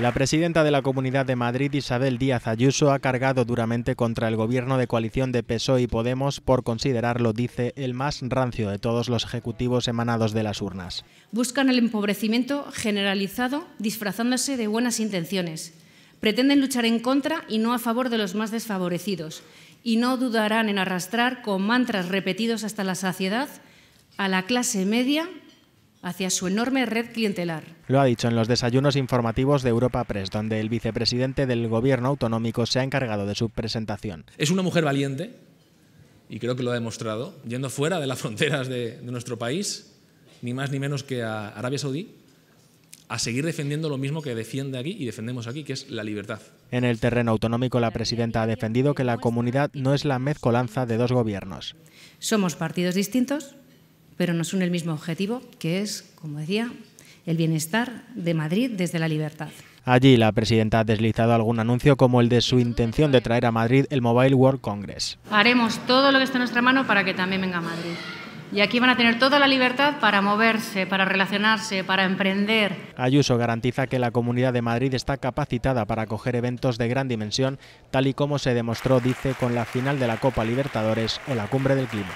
La presidenta de la Comunidad de Madrid, Isabel Díaz Ayuso, ha cargado duramente contra el gobierno de coalición de PSOE y Podemos por considerarlo, dice, el más rancio de todos los ejecutivos emanados de las urnas. Buscan el empobrecimiento generalizado disfrazándose de buenas intenciones. Pretenden luchar en contra y no a favor de los más desfavorecidos. Y no dudarán en arrastrar con mantras repetidos hasta la saciedad a la clase media hacia su enorme red clientelar. Lo ha dicho en los desayunos informativos de Europa Press, donde el vicepresidente del Gobierno autonómico se ha encargado de su presentación. Es una mujer valiente, y creo que lo ha demostrado, yendo fuera de las fronteras de, nuestro país, ni más ni menos que a Arabia Saudí, a seguir defendiendo lo mismo que defiende aquí y defendemos aquí, que es la libertad. En el terreno autonómico, la presidenta ha defendido que la comunidad no es la mezcolanza de dos gobiernos. Somos partidos distintos, pero nos une el mismo objetivo, que es, como decía, el bienestar de Madrid desde la libertad. Allí la presidenta ha deslizado algún anuncio como el de su intención de traer a Madrid el Mobile World Congress. Haremos todo lo que esté en nuestra mano para que también venga a Madrid. Y aquí van a tener toda la libertad para moverse, para relacionarse, para emprender. Ayuso garantiza que la Comunidad de Madrid está capacitada para acoger eventos de gran dimensión, tal y como se demostró, dice, con la final de la Copa Libertadores o la Cumbre del Clima.